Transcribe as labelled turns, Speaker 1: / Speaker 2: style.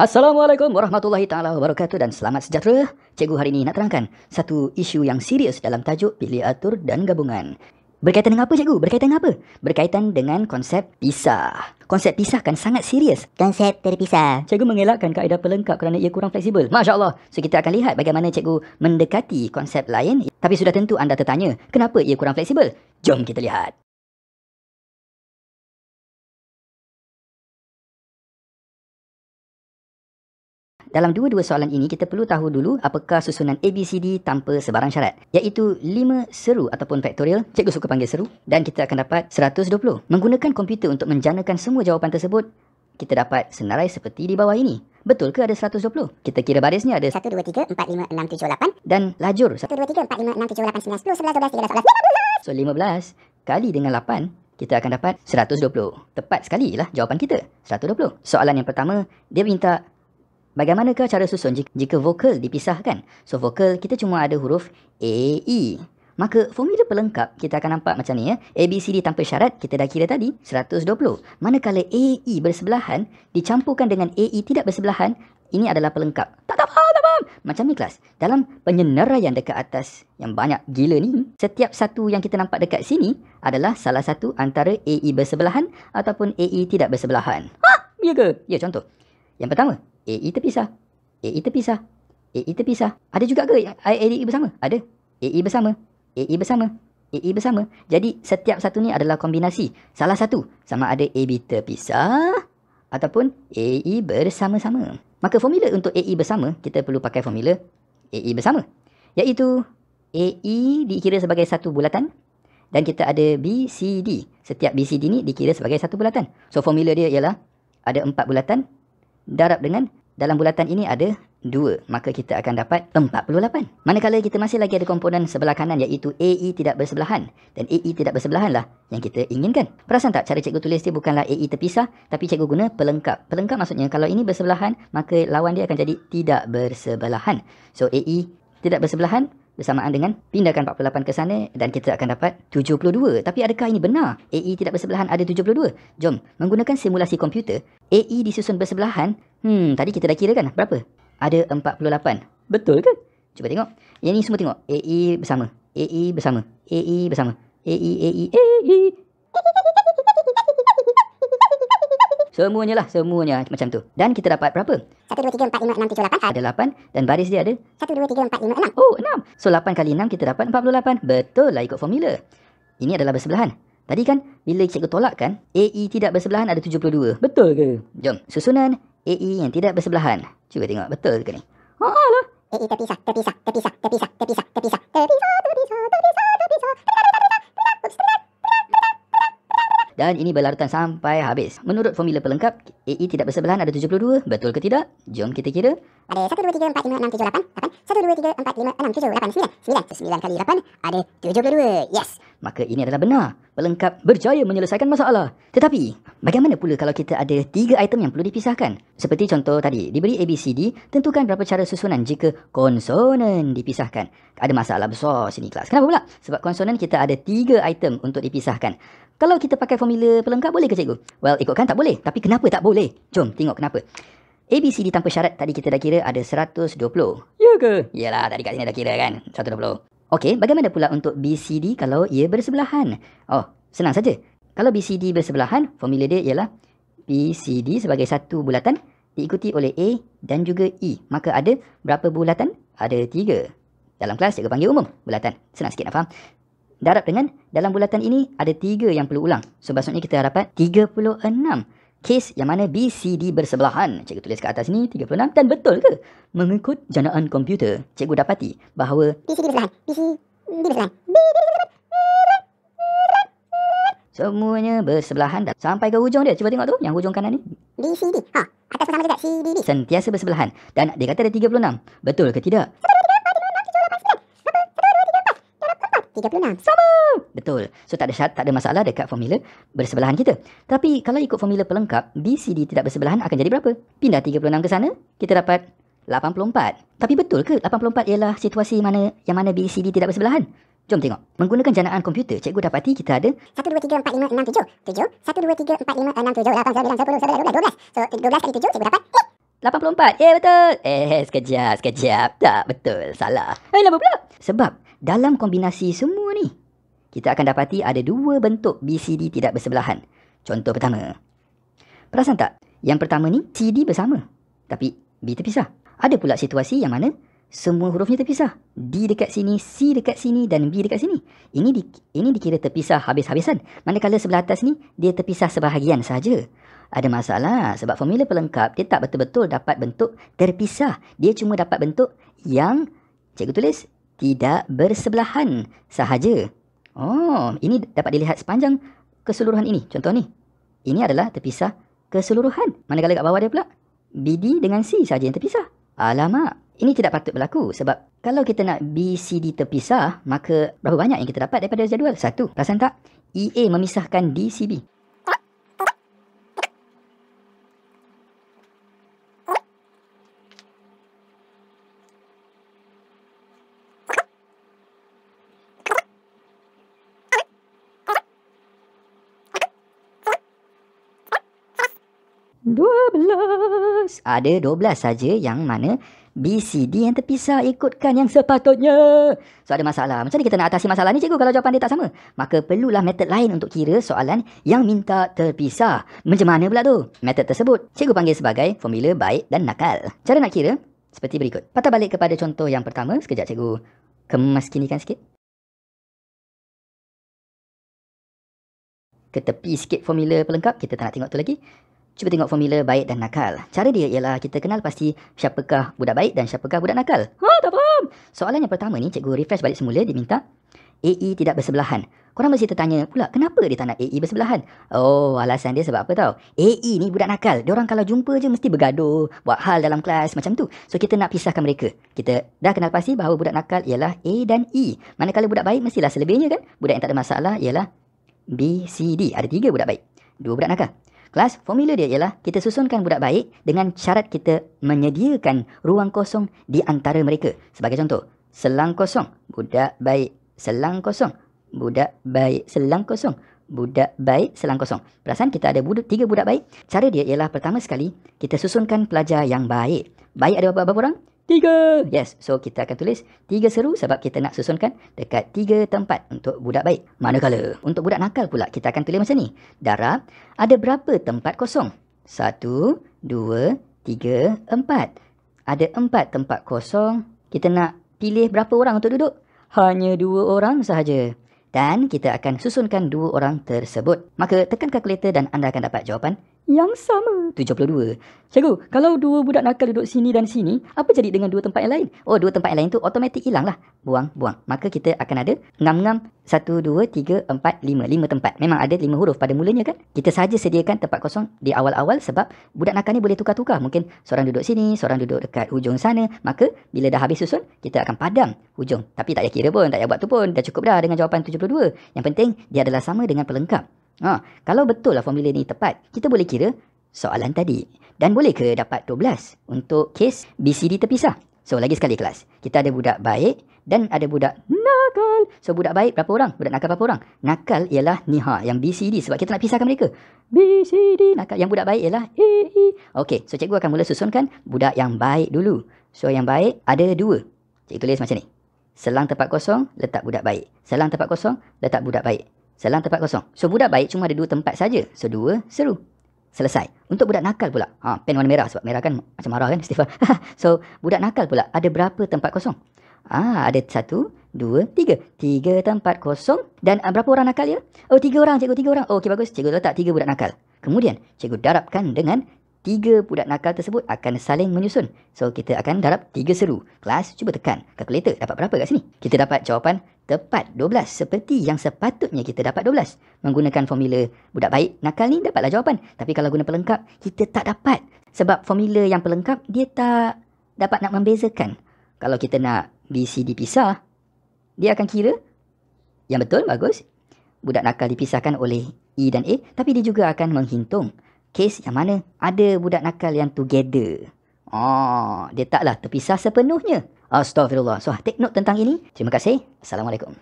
Speaker 1: Assalamualaikum warahmatullahi taala wabarakatuh dan selamat sejahtera. Cikgu hari ini nak terangkan satu isu yang serius dalam tajuk pilih atur dan gabungan. Berkaitan dengan apa cikgu? Berkaitan dengan apa? Berkaitan dengan konsep pisah. Konsep pisah kan sangat serius. Konsep terpisah. Cikgu mengelakkan kaedah pelengkap kerana ia kurang fleksibel. Masya Allah. So kita akan lihat bagaimana cikgu mendekati konsep lain. Tapi sudah tentu anda tertanya, kenapa ia kurang fleksibel? Jom kita lihat. Dalam dua-dua soalan ini, kita perlu tahu dulu apakah susunan ABCD tanpa sebarang syarat. Iaitu 5 seru ataupun faktorial, cikgu suka panggil seru, dan kita akan dapat 120. Menggunakan komputer untuk menjanakan semua jawapan tersebut, kita dapat senarai seperti di bawah ini. Betul ke ada 120? Kita kira barisnya ada 1, 2, 3, 4, 5, 6, 7, 8. Dan lajur 1, 2, 3, 4, 5, 6, 7, 8, 9, 10, 11, 12, 13, 14, 15. So 15 kali dengan 8 kita akan dapat 120. Tepat sekali lah jawapan kita. 120. Soalan yang pertama, dia minta Bagaimanakah cara susun jika vokal dipisahkan? So vokal kita cuma ada huruf A, E. Maka formula pelengkap kita akan nampak macam ni ya. A, B, C, D tanpa syarat kita dah kira tadi 120. Manakala A, E bersebelahan dicampurkan dengan A, E tidak bersebelahan ini adalah pelengkap. Tak tak faham, tak faham. Macam ni kelas. Dalam penyeneraian dekat atas yang banyak gila ni, setiap satu yang kita nampak dekat sini adalah salah satu antara AE bersebelahan ataupun AE tidak bersebelahan. Ha? Ya ke? Ya, contoh. Yang pertama, AE terpisah. AE terpisah. AE terpisah. Ada juga ke IAE bersama? Ada. AE bersama. AE bersama. AE bersama. Jadi setiap satu ni adalah kombinasi. Salah satu. Sama ada AB terpisah ataupun AE bersama-sama. Maka formula untuk AE bersama, kita perlu pakai formula AE bersama. Iaitu AE dikira sebagai satu bulatan dan kita ada BCD. Setiap BCD ni dikira sebagai satu bulatan. So formula dia ialah ada empat bulatan darab dengan dalam bulatan ini ada 2 maka kita akan dapat 48 manakala kita masih lagi ada komponen sebelah kanan iaitu AE tidak bersebelahan dan AE tidak bersebelahanlah yang kita inginkan perasan tak cara cikgu tulis dia bukanlah AE terpisah tapi cikgu guna pelengkap pelengkap maksudnya kalau ini bersebelahan maka lawan dia akan jadi tidak bersebelahan so AE tidak bersebelahan bersamaan dengan pindahkan 48 ke sana dan kita akan dapat 72. Tapi adakah ini benar? AE tidak bersebelahan ada 72. Jom, menggunakan simulasi komputer, AE disusun bersebelahan. Hmm, tadi kita dah kira kan? Berapa? Ada 48. Betul ke? Cuba tengok. Yang ni semua tengok. AE bersama. AE bersama. AE bersama. AE AE AE. Semuanya lah, semuanya macam tu. Dan kita dapat berapa? 1, 2, 3, 4, 5, 6, 7, 8. Ada 8 dan baris dia ada? 1, 2, 3, 4, 5, 6. Oh, 6. So, 8 kali 6 kita dapat 48. Betul lah ikut formula. Ini adalah bersebelahan. Tadi kan, bila cikgu kan, AE tidak bersebelahan ada 72. Betul ke? Jom, susunan AE yang tidak bersebelahan. Cuba tengok, betul ke ni? Oh, lah. AE terpisah, terpisah, terpisah, terpisah, terpisah. ini berlarutan sampai habis. Menurut formula pelengkap, AE tidak bersebelahan ada 72. Betul ke tidak? Jom kita kira. Ada 1, 2, 3, 4, 5, 6, 7, 8, 8. 1, 2, 3, 4, 5, 6, 7, 8, 9. 9. 9 kali 8 ada 72. Yes. Maka ini adalah benar. Pelengkap berjaya menyelesaikan masalah. Tetapi, bagaimana pula kalau kita ada tiga item yang perlu dipisahkan? Seperti contoh tadi, diberi ABCD, tentukan berapa cara susunan jika konsonan dipisahkan. Ada masalah besar sini kelas. Kenapa pula? Sebab konsonan kita ada tiga item untuk dipisahkan. Kalau kita pakai formula pelengkap boleh ke cikgu? Well, ikutkan tak boleh. Tapi kenapa tak boleh? Jom tengok kenapa. ABCD tanpa syarat tadi kita dah kira ada 120. Ya ke? Yalah, tadi kat sini dah kira kan? 120. Okey, bagaimana pula untuk BCD kalau ia bersebelahan? Oh, senang saja. Kalau BCD bersebelahan, formula dia ialah BCD sebagai satu bulatan diikuti oleh A dan juga E. Maka ada berapa bulatan? Ada tiga. Dalam kelas, cikgu panggil umum bulatan. Senang sikit nak faham darab dengan dalam bulatan ini ada tiga yang perlu ulang. So, maksudnya kita dapat 36 kes yang mana B, C, D bersebelahan. Cikgu tulis kat atas ni 36 dan betul ke? Mengikut janaan komputer, cikgu dapati bahawa B, C, D bersebelahan. B, C, D bersebelahan. B, D bersebelahan. Semuanya bersebelahan dah. Sampai ke hujung dia. Cuba tengok tu. Yang hujung kanan ni. B, C, D. Ha. Atas tu sama juga. C, D, D. Sentiasa bersebelahan. Dan dia kata ada 36. Betul ke tidak? Betul. 36. Sama! Betul. So tak ada syarat, tak ada masalah dekat formula bersebelahan kita. Tapi kalau ikut formula pelengkap, BCD tidak bersebelahan akan jadi berapa? Pindah 36 ke sana, kita dapat 84. Tapi betul ke 84 ialah situasi mana yang mana BCD tidak bersebelahan? Jom tengok. Menggunakan janaan komputer, cikgu dapati kita ada 1 2 3 4 5 6 7. 7 1 2 3 4 5 6 7 8 9 10 11 12 12. So 12 kali 7 cikgu dapat 8. 84. Ya yeah, betul. Eh, sekejap, sekejap. Tak betul. Salah. Eh, lama pula. Sebab dalam kombinasi semua ni, kita akan dapati ada dua bentuk BCD tidak bersebelahan. Contoh pertama. Perasan tak? Yang pertama ni, CD bersama. Tapi B terpisah. Ada pula situasi yang mana semua hurufnya terpisah. D dekat sini, C dekat sini dan B dekat sini. Ini di, ini dikira terpisah habis-habisan. Manakala sebelah atas ni, dia terpisah sebahagian saja. Ada masalah sebab formula pelengkap dia tak betul-betul dapat bentuk terpisah. Dia cuma dapat bentuk yang cikgu tulis tidak bersebelahan sahaja. Oh, ini dapat dilihat sepanjang keseluruhan ini. Contoh ni. Ini adalah terpisah keseluruhan. Manakala kat bawah dia pula? BD dengan C sahaja yang terpisah. Alamak. Ini tidak patut berlaku sebab kalau kita nak B C D terpisah, maka berapa banyak yang kita dapat daripada jadual? Satu. Perasan tak? EA memisahkan D C B. 12. Ada 12 saja yang mana BCD yang terpisah ikutkan yang sepatutnya. So ada masalah. Macam mana kita nak atasi masalah ni cikgu kalau jawapan dia tak sama? Maka perlulah method lain untuk kira soalan yang minta terpisah. Macam mana pula tu? Method tersebut cikgu panggil sebagai formula baik dan nakal. Cara nak kira seperti berikut. Patah balik kepada contoh yang pertama. Sekejap cikgu kan sikit. Ketepi sikit formula pelengkap. Kita tak nak tengok tu lagi. Cuba tengok formula baik dan nakal. Cara dia ialah kita kenal pasti siapakah budak baik dan siapakah budak nakal. Ha, tak faham. Soalan yang pertama ni, cikgu refresh balik semula, dia minta AE tidak bersebelahan. Korang mesti tertanya pula, kenapa dia tak nak AE bersebelahan? Oh, alasan dia sebab apa tau? AE ni budak nakal. Dia orang kalau jumpa je mesti bergaduh, buat hal dalam kelas, macam tu. So, kita nak pisahkan mereka. Kita dah kenal pasti bahawa budak nakal ialah A dan E. Manakala budak baik mestilah selebihnya kan? Budak yang tak ada masalah ialah B, C, D. Ada tiga budak baik. Dua budak nakal. Kelas formula dia ialah kita susunkan budak baik dengan syarat kita menyediakan ruang kosong di antara mereka. Sebagai contoh, selang kosong, budak baik, selang kosong, budak baik, selang kosong, budak baik, selang kosong. Perasan kita ada budak, tiga budak baik. Cara dia ialah pertama sekali kita susunkan pelajar yang baik. Baik ada berapa, berapa orang? tiga. Yes, so kita akan tulis tiga seru sebab kita nak susunkan dekat tiga tempat untuk budak baik. Manakala, untuk budak nakal pula kita akan tulis macam ni. darab ada berapa tempat kosong? Satu, dua, tiga, empat. Ada empat tempat kosong. Kita nak pilih berapa orang untuk duduk? Hanya dua orang sahaja. Dan kita akan susunkan dua orang tersebut. Maka tekan kalkulator dan anda akan dapat jawapan yang sama. 72. Cikgu, kalau dua budak nakal duduk sini dan sini, apa jadi dengan dua tempat yang lain? Oh, dua tempat yang lain tu otomatik hilang lah. Buang, buang. Maka kita akan ada ngam ngam satu dua tiga empat lima lima tempat. Memang ada lima huruf pada mulanya kan? Kita saja sediakan tempat kosong di awal-awal sebab budak nakal ni boleh tukar-tukar. Mungkin seorang duduk sini, seorang duduk dekat hujung sana. Maka bila dah habis susun, kita akan padam hujung. Tapi tak payah kira pun, tak payah buat tu pun. Dah cukup dah dengan jawapan 72. Yang penting, dia adalah sama dengan pelengkap. Ha, kalau betul lah formula ni tepat, kita boleh kira soalan tadi. Dan boleh ke dapat 12 untuk kes BCD terpisah? So, lagi sekali kelas. Kita ada budak baik dan ada budak nakal. So, budak baik berapa orang? Budak nakal berapa orang? Nakal ialah niha yang BCD sebab kita nak pisahkan mereka. BCD nakal. Yang budak baik ialah EE. Okay, so cikgu akan mula susunkan budak yang baik dulu. So, yang baik ada dua. Cikgu tulis macam ni. Selang tempat kosong, letak budak baik. Selang tempat kosong, letak budak baik. Selang tempat kosong. So budak baik cuma ada dua tempat saja. So dua seru. Selesai. Untuk budak nakal pula. Ha, pen warna merah sebab merah kan macam marah kan Stefan. so budak nakal pula ada berapa tempat kosong? Ah, ada satu, dua, tiga. Tiga tempat kosong. Dan uh, berapa orang nakal ya? Oh, tiga orang, cikgu. Tiga orang. Oh, okey, bagus. Cikgu letak tiga budak nakal. Kemudian, cikgu darabkan dengan tiga budak nakal tersebut akan saling menyusun. So kita akan darab tiga seru. Kelas cuba tekan kalkulator dapat berapa kat sini. Kita dapat jawapan tepat 12 seperti yang sepatutnya kita dapat 12. Menggunakan formula budak baik nakal ni dapatlah jawapan. Tapi kalau guna pelengkap kita tak dapat. Sebab formula yang pelengkap dia tak dapat nak membezakan. Kalau kita nak BCD pisah dia akan kira yang betul bagus. Budak nakal dipisahkan oleh E dan A tapi dia juga akan menghitung kes yang mana ada budak nakal yang together. Oh, dia taklah terpisah sepenuhnya. Astaghfirullah. So, take note tentang ini. Terima kasih. Assalamualaikum.